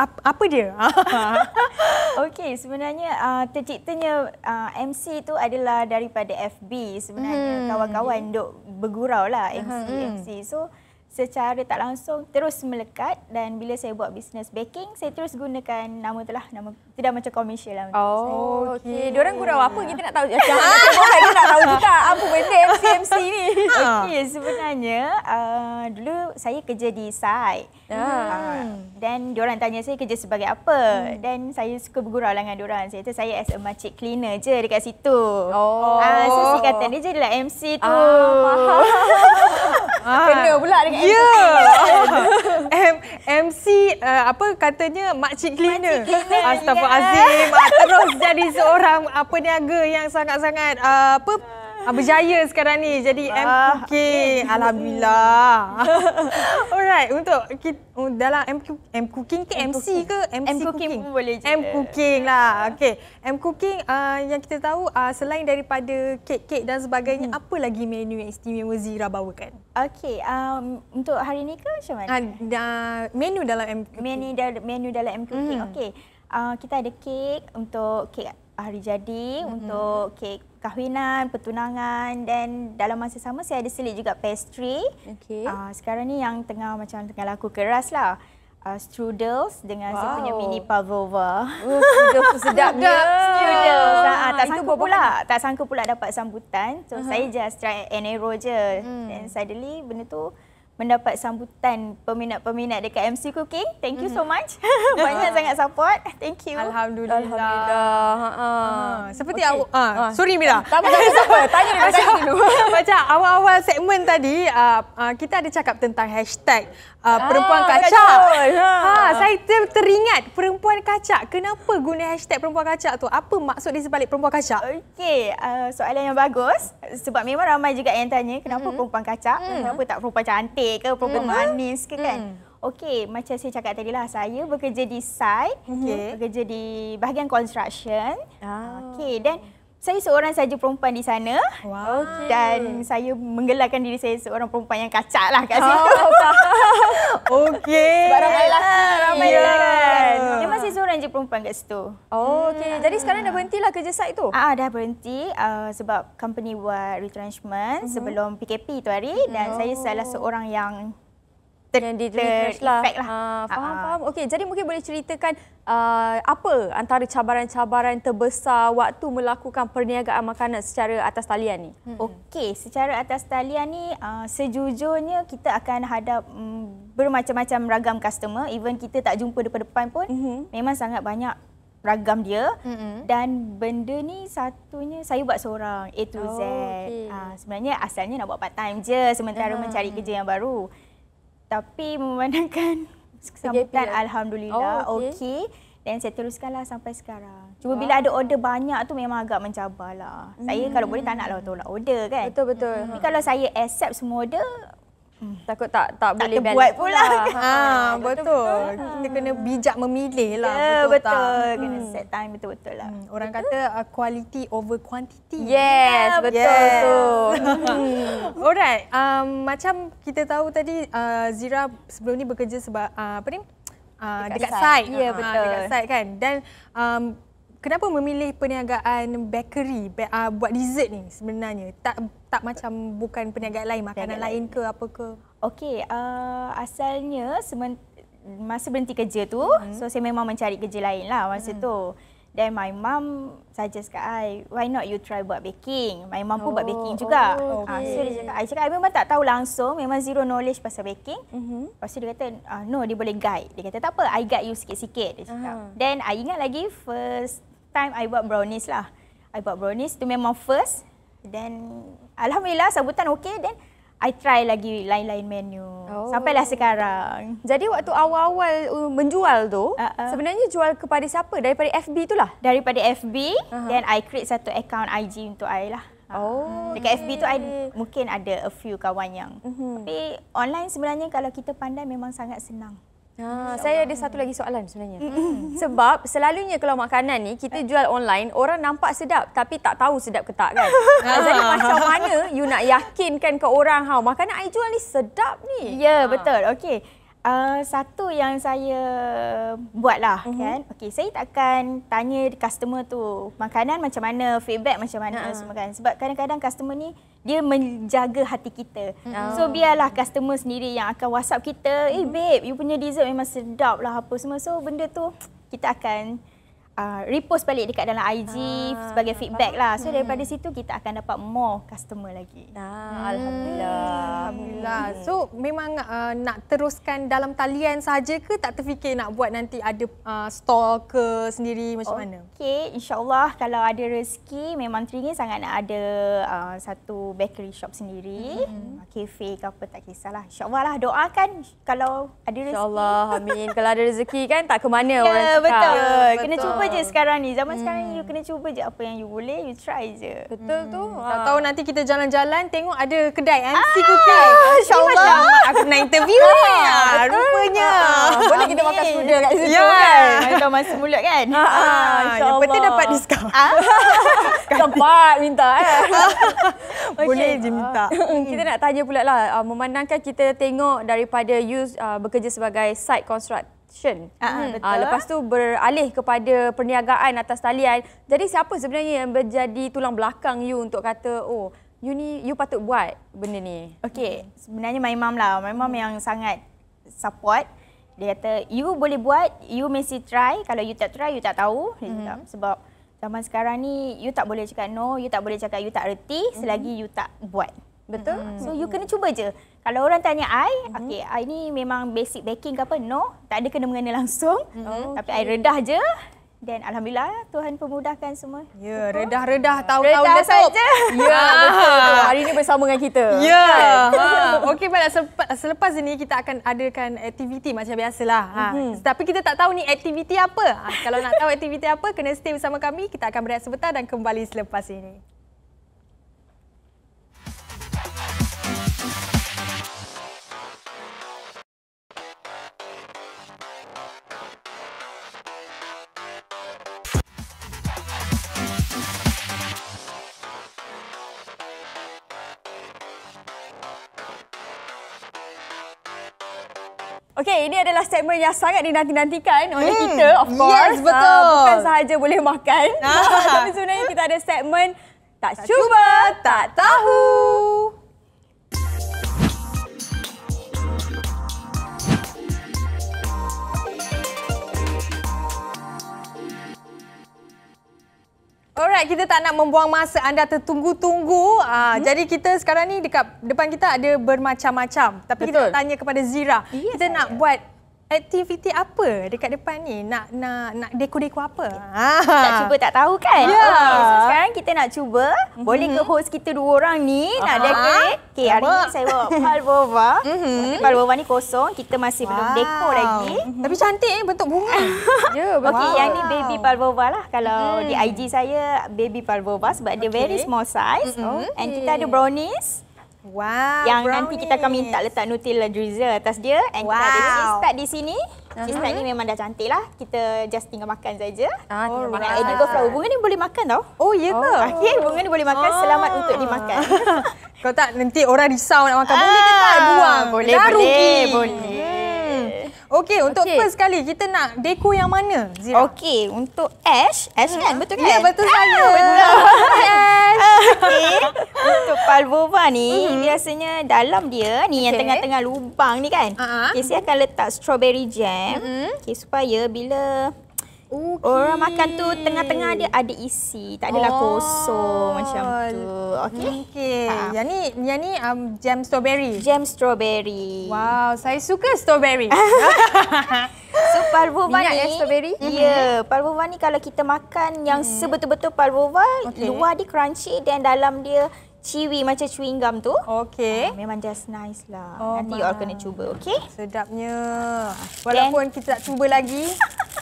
apa dia? <laughs> Okey, sebenarnya uh, terciptanya uh, MC itu adalah daripada FB sebenarnya. Hmm. Kawan-kawan yeah. duk bergurau lah MC-MC. Uh-huh. Hmm. So, secara tak langsung terus melekat dan bila saya buat bisnes baking, saya terus gunakan nama telah nama tidak dah macam commercial lah. Oh, oh, okey. Okay. Dia orang gurau apa kita nak tahu. <laughs> Macam mana kita nak tahu juga apa benda MCMC ni. <laughs> Ha. okey, sebenarnya uh, dulu saya kerja di site. Dan hmm. uh, diorang tanya saya kerja sebagai apa. Dan hmm. saya suka bergurau lah dengan diorang. Saya kata saya as a makcik cleaner je dekat situ. Oh. Uh, so, si kata dia je lah MC tu. Ah, faham. Ah. <laughs> Kena pula dengan yeah. Ya. MC. Uh, apa katanya mak makcik cleaner. <laughs> Astagfirullahalazim. <laughs> Ah, terus jadi seorang apa niaga yang sangat-sangat uh, apa Ah, berjaya sekarang ni. Jadi MPK. Ah, okay. Eh. Alhamdulillah. <laughs> Alright, untuk kita, oh, dalam M, M Cooking ke M MC cooking. ke? MC M Cooking, pun boleh je. M Cooking lah. Ah. Okay. M Cooking uh, yang kita tahu uh, selain daripada kek-kek dan sebagainya, hmm. apa lagi menu yang istimewa Zira bawakan? Okay, um, untuk hari ni ke macam mana? Uh, da, menu dalam M Cooking. Menu, da, menu dalam M Cooking, hmm. okay. Uh, kita ada kek untuk kek hari jadi mm-hmm. untuk kek kahwinan, pertunangan dan dalam masa sama saya ada selit juga pastry. Okay. Uh, sekarang ni yang tengah macam tengah laku keras lah. Uh, strudels dengan wow. saya punya mini pavlova. Oh, sedap tu ya. Strudels. Ah, ah tak sangka pula. Tak sangka pula dapat sambutan. So, uh-huh. saya just try and arrow je. Mm. And suddenly benda tu mendapat sambutan peminat-peminat dekat MC Cooking. Thank you so mm-hmm. much. <laughs> Banyak <laughs> sangat support. Thank you. Alhamdulillah. Alhamdulillah. Ha, ha. Ha. Seperti okay. awak. Ha. Ah, ah. Sorry Mila. <laughs> Tak apa, Tanya Mila, tanya dulu. Macam awal-awal segmen tadi, uh, uh, kita ada cakap tentang hashtag uh, perempuan ah, kacak. kacak. Ha. ha saya teringat perempuan kacak. Kenapa guna hashtag perempuan kacak tu? Apa maksud di sebalik perempuan kacak? Okey, uh, soalan yang bagus. Sebab memang ramai juga yang tanya kenapa mm-hmm. perempuan kacak? Mm-hmm. Kenapa tak perempuan cantik ke perempuan mm-hmm. manis ke kan? Mm. Okey, macam saya cakap tadi lah, saya bekerja di site, okay. Mm-hmm. bekerja di bahagian construction. Ah. Okey, dan saya seorang saja perempuan di sana. Wow. Okay. Dan saya menggelarkan diri saya seorang perempuan yang kacak lah kat oh, situ. Oh, <laughs> okay. Sebab ramai lah. Ramai yeah. Ya. kan. Dia masih seorang je perempuan kat situ. Oh, okay. Hmm. Jadi sekarang dah berhenti lah kerja site tu? Ah, dah berhenti uh, sebab company buat retrenchment uh-huh. sebelum PKP tu hari. Dan oh. saya salah oh. seorang yang ter- yang di ter- lah. effect lah. Uh, faham, uh-huh. faham. Okey, jadi mungkin boleh ceritakan uh, apa antara cabaran-cabaran terbesar waktu melakukan perniagaan makanan secara atas talian ni? Hmm. Okey, secara atas talian ni uh, sejujurnya kita akan hadap um, bermacam-macam ragam customer. Even kita tak jumpa depan-depan pun mm-hmm. memang sangat banyak ragam dia mm-hmm. dan benda ni satunya saya buat seorang A to oh, Z. Okay. Ha, sebenarnya asalnya nak buat part time je sementara mm-hmm. mencari kerja yang baru tapi memandangkan sambutan <laughs> lah. alhamdulillah oh, okey okay. dan saya teruskanlah sampai sekarang cuma wow. bila ada order banyak tu memang agak mencabarlah hmm. saya kalau boleh tak hmm. nak lah tolak order kan betul betul hmm. tapi ha. kalau saya accept semua order Hmm. Takut tak tak, tak boleh balance buat pula. Lah. <laughs> Ah, ha, ha betul. Kita kena bijak memilih lah. Ya, betul, betul. Tak. Kena hmm. set time betul-betul lah. Hmm. Orang betul. kata uh, quality over quantity. Yes, yeah, betul yes. tu. <laughs> Hmm. Alright, um, macam kita tahu tadi uh, Zira sebelum ni bekerja sebab uh, apa ni? Uh, dekat, dekat site. site. Ya, yeah, uh, betul. Dekat site kan. Dan um, kenapa memilih perniagaan bakery uh, buat dessert ni sebenarnya tak tak macam bukan perniagaan lain makanan lain, lain ke apa ke okey uh, asalnya semen- masa berhenti kerja tu mm-hmm. so saya memang mencari kerja lain lah masa mm-hmm. tu Then my mom suggest kat I, why not you try buat baking? My mom oh, pun buat oh, baking juga. Oh, okay. So dia cakap, I cakap, I memang tak tahu langsung, memang zero knowledge pasal baking. Mm-hmm. Lepas dia kata, no dia boleh guide. Dia kata, tak apa, I guide you sikit-sikit. Dia cakap. Uh-huh. Then I ingat lagi, first time I buat brownies lah. I buat brownies tu memang first. Then alhamdulillah sambutan okey then I try lagi lain-lain menu. Oh. Sampailah sekarang. Jadi waktu awal-awal uh, menjual tu uh-uh. sebenarnya jual kepada siapa? Daripada FB itulah. Daripada FB uh-huh. then I create satu account IG untuk I lah. Ah. Oh, dekat FB tu I mungkin ada a few kawan yang. Uh-huh. Tapi online sebenarnya kalau kita pandai memang sangat senang. Ha, saya ada satu lagi soalan sebenarnya. <laughs> Sebab selalunya kalau makanan ni kita eh. jual online, orang nampak sedap tapi tak tahu sedap ke tak kan. <laughs> Ah. Jadi macam mana you nak yakinkan ke orang, makanan I jual ni sedap ni. Ya, ah. betul. Okey. Uh, satu yang saya buatlah uh-huh. kan okay saya tak akan tanya customer tu makanan macam mana feedback macam mana uh-huh. semua kan sebab kadang-kadang customer ni dia menjaga hati kita uh-huh. so oh. biarlah customer sendiri yang akan whatsapp kita eh mhm. babe you punya dessert memang sedap lah apa semua so benda tu kita akan uh, repost balik dekat dalam IG ah, sebagai feedback lah. So hmm. daripada situ kita akan dapat more customer lagi. Ah, hmm. Alhamdulillah. Alhamdulillah. Hmm. So memang uh, nak teruskan dalam talian saja ke tak terfikir nak buat nanti ada uh, store ke sendiri macam okay. mana? Okay, insyaAllah kalau ada rezeki memang teringin sangat nak ada uh, satu bakery shop sendiri. Hmm. Uh, cafe ke apa tak kisahlah. InsyaAllah lah doakan kalau ada rezeki. InsyaAllah amin. <laughs> kalau ada rezeki kan tak ke mana yeah, orang cakap. Betul. Ya, Kena betul. cuba je ah. sekarang ni. Zaman hmm. sekarang ni you hmm. kena cuba je apa yang you boleh, you try je. Betul hmm. tu. Tak ah. tahu nanti kita jalan-jalan tengok ada kedai MC ah, Cooking. Ah, <laughs> Insya-Allah aku nak interview ni. Ah, <laughs> rupanya. Ah, boleh kita makan sudah kat situ yeah. kan. Main dah masuk mulut kan. Ha, ah, insya Yang penting dapat diskaun. Ah? <laughs> Dapat minta eh. okay. Boleh je minta. Hmm, kita nak tanya pula lah, memandangkan kita tengok daripada you bekerja sebagai site constructor fashion. Uh-huh, uh, lepas tu beralih kepada perniagaan atas talian. Jadi siapa sebenarnya yang menjadi tulang belakang you untuk kata oh you ni you patut buat benda ni. Okey, hmm. sebenarnya my mom lah. My mom hmm. yang sangat support. Dia kata you boleh buat, you mesti try. Kalau you tak try, you tak tahu. Hmm. Cakap, sebab zaman sekarang ni you tak boleh cakap no, you tak boleh cakap you tak reti hmm. selagi you tak buat. Betul? Hmm. So hmm. you kena cuba je kalau orang tanya I, mm-hmm. okay, I ni memang basic baking ke apa? No, tak ada kena-mengena langsung. Mm-hmm. <laughs> Tapi okay. I redah je. Dan Alhamdulillah Tuhan pemudahkan semua. Ya, yeah, redah-redah tahu-tahu letup. Redah saja. <laughs> Ya, ah. betul. Hari ini bersama dengan kita. Ya. Kan? Ha. <laughs> Okey, baiklah. Selepas ini kita akan adakan aktiviti macam biasalah. Ha. Mm-hmm. Tapi kita tak tahu ni aktiviti apa. Ha. Kalau nak tahu aktiviti apa, kena stay bersama kami. Kita akan berehat sebentar dan kembali selepas ini. Okey, ini adalah segmen yang sangat dinanti-nantikan oleh hmm. kita, of course. Yes, ah, betul. Uh, bukan sahaja boleh makan. Ah. <laughs> Tapi sebenarnya kita ada segmen tak, tak cuba, cuba, tak tahu. tahu. Alright, kita tak nak membuang masa anda tertunggu-tunggu. Ha, hmm? Jadi kita sekarang ni dekat depan kita ada bermacam-macam. Tapi Betul. kita tanya kepada Zira. Yes, kita saya. nak buat aktiviti apa dekat depan ni? Nak nak nak deko-deko apa? Ha. Ah. Tak cuba tak tahu kan? Yeah. Okay, so sekarang kita nak cuba. Mm-hmm. Boleh ke host kita dua orang ni uh-huh. nak deko? Okey, hari ni saya bawa <laughs> pal boba. Mhm. Pal boba ni kosong, kita masih wow. belum deko lagi. Mm-hmm. Tapi cantik eh bentuk bunga. <laughs> ya, yeah, betul. Okey, yang ni baby pal boba lah. Kalau mm. di IG saya baby pal boba sebab okay. dia very small size. Mm-hmm. Oh. And kita ada brownies. Wow, Yang brownies. nanti kita akan minta letak Nutella drizzle atas dia. And wow. kita start di sini. Cheese tart uh-huh. ni memang dah cantik lah. Kita just tinggal makan saja. Ah, tinggal right. makan. Edible bunga ni boleh makan tau. Oh, ya ke? Oh. Okay, bunga ni boleh makan. Oh. Selamat ah. untuk dimakan. Kalau tak, nanti orang risau nak makan. Boleh ke ah. tak? Buang. Boleh, dah boleh. Rugi. boleh. Hmm. Okey, untuk okay. first sekali kita nak deko yang mana? Okey, untuk Ash, Ash kan hmm. betul kan? Ya, yeah, betul ah, saja. <laughs> Ah, Ash. Okey. Untuk Palvova ni mm-hmm. biasanya dalam dia ni okay. yang tengah-tengah lubang ni kan. Uh-huh. Okey, saya akan letak strawberry jam. Mm-hmm. Okey, supaya bila Okay. Orang makan tu tengah-tengah dia ada isi. Tak adalah oh. kosong macam tu. Okey. Hmm, okey. Ha. Yang ni yang ni um, jam strawberry. Jam strawberry. Wow, saya suka strawberry. <laughs> <laughs> so parvova ni. Ya, strawberry? Ya, yeah, mm-hmm. parvova ni kalau kita makan yang hmm. sebetul-betul parvova, okay. luar dia crunchy dan dalam dia chewy macam chewing gum tu. Okey. Uh, memang just nice lah. Oh Nanti you kena cuba, okey? Sedapnya. Walaupun Then, kita tak cuba lagi,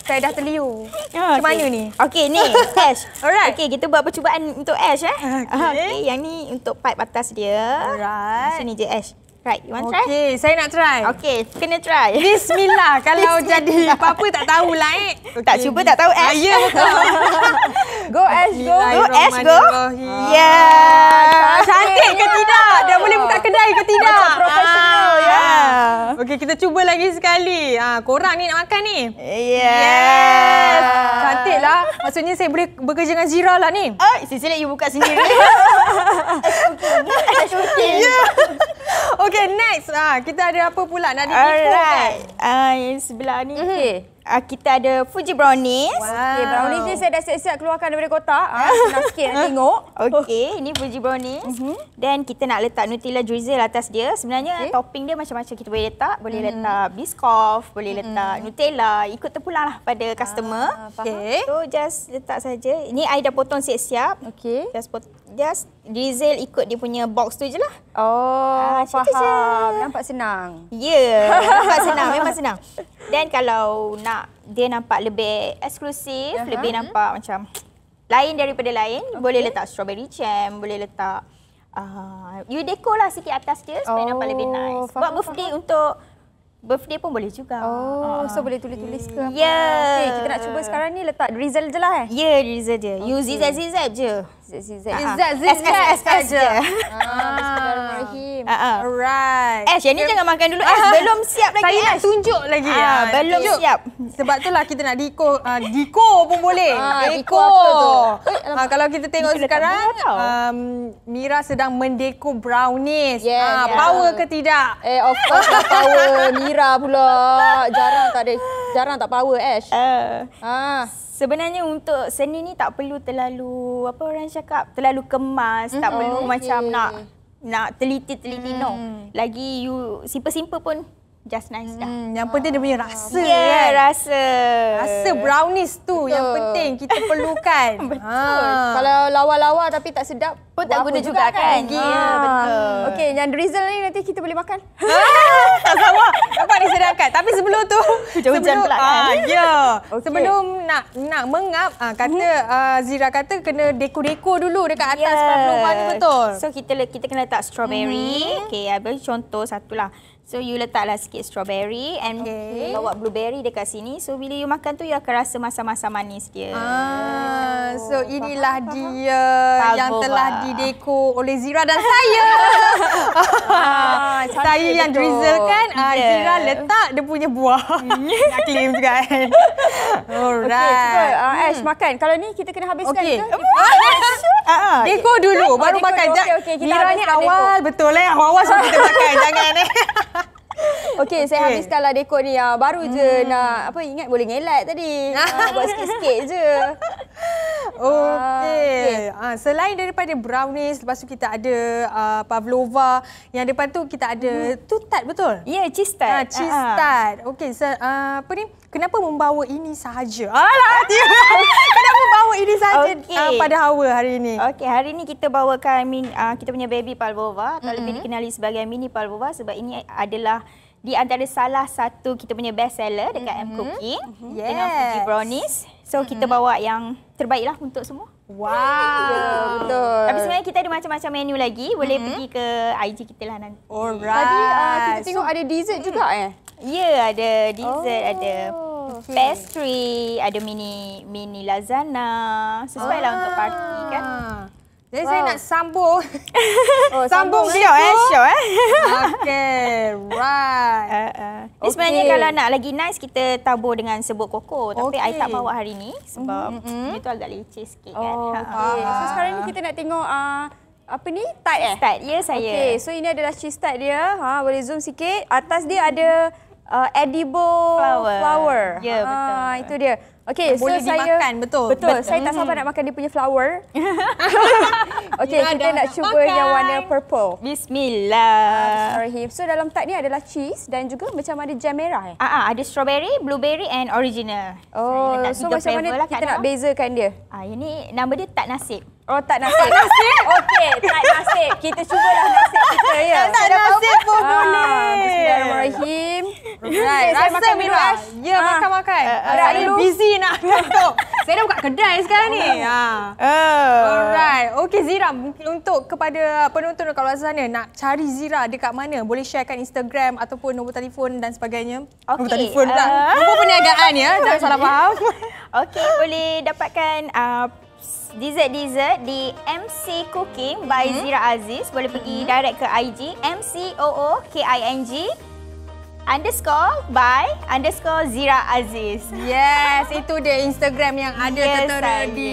saya dah terliur. <laughs> Ah, macam okay. mana ni? Okey, ni <laughs> Ash. Alright. Okey, kita buat percubaan untuk Ash eh. Okey, ah, okay, yang ni untuk pipe atas dia. Alright. Sini je Ash. Right, you want okay, try? Okay, saya nak try. Okay, kena try. Bismillah, <laughs> kalau Bismillah. jadi apa-apa tak tahu lah eh. Okay. Tak cuba tak tahu Ash. Ah, ya, <laughs> go Ash, go. Go Ash, go. Oh. Yeah. Cantik ke tidak? Dah boleh buka kedai ke tidak? Macam ah. professional, ah. ya. Yeah. Okay, kita cuba lagi sekali. Ah, korang ni nak makan ni? Yeah. Yes. Cantik lah. Maksudnya saya boleh bekerja dengan Zira lah ni. Oh, sisi nak you buka sendiri. Ash, <laughs> okay. Ash, okay. Yeah. Okay. Okay, next. Ah, kita ada apa pula nak di Alright. uh, yang sebelah ni. okay -hmm. uh, ah, kita ada Fuji Brownies. Wow. Okay, Brownies ni saya dah siap-siap keluarkan daripada kotak. Ah, uh, sikit nak <laughs> tengok. Okay, ini Fuji Brownies. Mm -hmm. Then kita nak letak Nutella Drizzle atas dia. Sebenarnya okay. topping dia macam-macam kita boleh letak. Boleh mm. letak Biscoff, boleh mm -hmm. letak Nutella. Ikut terpulang lah pada customer. Ah, okay. So, just letak saja. Ini saya dah potong siap-siap. Okay. Just potong just diesel ikut dia punya box tu je lah. Oh, ha, faham. Je. Nampak senang. Ya, yeah, nampak senang. Memang senang. Dan kalau nak dia nampak lebih eksklusif, uh-huh. lebih nampak hmm. macam lain daripada lain, okay. boleh letak strawberry jam, boleh letak uh, you decor lah sikit atas dia supaya oh, nampak lebih oh, nice. Buat birthday faham. untuk Birthday pun boleh juga. Oh, uh, so ah. boleh tulis-tulis ke apa? Ya. Yeah. Okay, kita nak cuba sekarang ni letak drizzle je lah eh? Ya, yeah, drizzle je. Okay. You zizat-zizat je. Z Z Z S S S S ah, <laughs> ah, ah. Alright. Eh, Shani jangan makan dulu. Eh, belum siap lagi. Saya nak tunjuk lagi. Ah, belum siap. Sebab tu lah kita nak diko diko pun boleh. diko. Eh, kalau kita tengok sekarang, um, Mira sedang mendeko brownies. Yeah, ah, power ke tidak? Eh, of course lah power Mira pula. Jarang tak ada jarang tak power Ash. Ah. Sebenarnya untuk seni ni tak perlu terlalu apa orang cakap terlalu kemas mm-hmm. tak perlu okay. macam nak nak teliti-teliti mm. no lagi you simple-simple pun just nice dah. Mm, yang penting dia punya rasa yeah, kan? rasa. Rasa brownies tu Betul. yang penting kita perlukan. <laughs> Betul. Ha. Kalau lawa-lawa tapi tak sedap pun tak guna juga, juga kan. kan? Ha. Betul. Okey yang drizzle ni nanti kita boleh makan. <laughs> tak sama tapi sebelum tu hujan-hujan <laughs> pula ah, kan. Ya. <laughs> Okay. Sebelum nak nak mengap ah uh, kata uh, Zira kata kena deko-deko dulu dekat atas yes. pavilion betul. So kita kita kena letak strawberry. Mm -hmm. Okey, ambil contoh satulah. So you letaklah sikit strawberry and okay. bawa blueberry dekat sini. So bila you makan tu you akan rasa masam-masam manis dia. Ah, so inilah dia Tago yang telah dideko oleh Zira dan saya. <laughs> ah, <laughs> saya yang betul. drizzle kan. Ah, Zira letak dia punya buah. <laughs> Nak claim juga kan. Alright. Okay, uh, hmm. Ash hmm. makan. Kalau ni kita kena habiskan okay. ke? Okay. Ah, ah, ah. deko dulu baru oh, deko makan. Okay, okay. Kita ni awal deko. betul eh. Awal-awal sampai kita makan. Jangan eh. Okey, okay. saya habiskanlah dekor ni. Ah. Baru hmm. je nak apa ingat boleh ngelat tadi. ah, <laughs> buat sikit-sikit je. Okey. Ah, okay. Ah, selain daripada brownies, lepas tu kita ada uh, pavlova. Yang depan tu kita ada mm-hmm. tu betul? Ya, yeah, cheese tart. Ah, cheese uh-huh. tart. Okey, so, uh, apa ni? kenapa membawa ini sahaja? Alah, <laughs> kenapa membawa ini sahaja eh, okay. uh, pada Hawa hari ini? Okey, hari ini kita bawakan min, uh, kita punya baby Palvova atau mm-hmm. lebih dikenali sebagai mini Palvova sebab ini adalah di antara salah satu kita punya best seller dekat mm-hmm. M Cooking mm-hmm. yes. dengan Fuji Brownies. So mm-hmm. kita bawa yang terbaiklah untuk semua. Wow. Yeah, betul. Tapi sebenarnya kita ada macam-macam menu lagi. Boleh mm-hmm. pergi ke IG kita lah nanti. Alright. Tadi uh, kita tengok so, ada dessert mm juga mm-hmm. eh. Ya, yeah, ada dessert, oh. ada Okay. Pastry, ada mini mini lasagna, Sesuai lah untuk ah. party kan. Jadi wow. saya nak sambung. <laughs> Oh, sambung dia eh, show eh. <laughs> Okay, right. <laughs> Uh, uh. Okay. Sebenarnya kalau nak lagi nice, kita tabur dengan sebut koko. Tapi saya tak bawa hari ni sebab mm -hmm. dia tu agak leceh sikit kan? oh, kan. Ha. Okay. Okay. So sekarang ni kita nak tengok uh, apa ni? Tart eh? Tart, ya saya. Okay, so ini adalah cheese tart dia. Ha, boleh zoom sikit. Atas dia ada uh, edible flower. flower. Ya, yeah, betul. Ah, itu dia. Okey, so boleh saya dimakan, betul. Betul. betul. Saya mm tak sabar nak makan dia punya flower. <laughs> <laughs> Okey, ya, kita dah, nak dah cuba makan. yang warna purple. Bismillah. So dalam tak ni adalah cheese dan juga macam ada jam merah eh. Ah, ah ada strawberry, blueberry and original. Oh, so macam mana lah kita nak bezakan dia? Ah, ini nama dia tak nasib. Oh tak nasib. <laughs> nasib? Okey, tak nasib. Kita cubalah nasib kita ya. Tak Sudah nasib apa? pun ah, boleh. Bismillahirrahmanirrahim. Right. Rasa makan miras. Lah. Ya, ah. makan makan. Uh, uh, saya busy nak <laughs> Saya dah buka kedai sekarang ni. Ha. Oh. Alright. Okey Zira, untuk kepada penonton dekat luar sana nak cari Zira dekat mana? Boleh sharekan Instagram ataupun nombor telefon dan sebagainya. Okay. Nombor telefon pula. Uh. Nombor perniagaan ya. Jangan salah faham. <laughs> Okey, boleh dapatkan uh, dessert-dessert di MC Cooking by hmm. Zira Aziz. Boleh pergi hmm. direct ke IG O O K I N G underscore by underscore Zira Aziz. Yes, itu dia Instagram yang ada yes, tertera di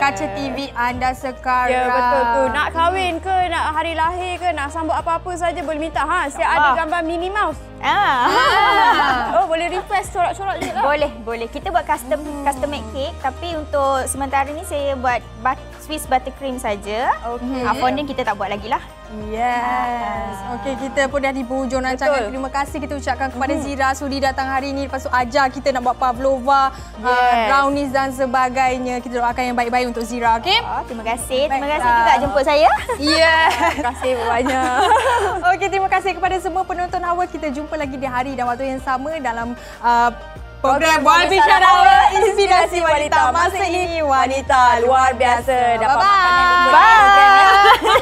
kaca TV anda sekarang. Ya, betul tu. Nak kahwin ke, nak hari lahir ke, nak sambut apa-apa saja boleh minta. Ha, saya ada gambar Minnie Mouse. Ah. ah. Oh, boleh request corak-corak juga lah. Boleh, boleh. Kita buat custom hmm. custom make cake tapi untuk sementara ni saya buat Swiss buttercream saja. Okay. Ah, Fondant kita tak buat lagi lah. Yes. Ah. Okey, kita pun dah di hujung rancangan. Terima kasih kita ucapkan kepada hmm. Zira sudi datang hari ini lepas tu ajar kita nak buat pavlova, yes. brownies dan sebagainya. Kita doakan yang baik-baik untuk Zira, okey? Oh, terima kasih. Terima kasih juga jemput saya. Yes. <laughs> terima kasih banyak. <laughs> okey, terima kasih kepada semua penonton awal. Kita jumpa jumpa lagi di hari dan waktu yang sama dalam uh, program Buat Bicara Inspirasi Wanita. Masa ini wanita, luar biasa. Dapat Bye-bye. makan yang Bye.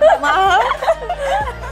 Bye. <laughs> Maaf. <laughs>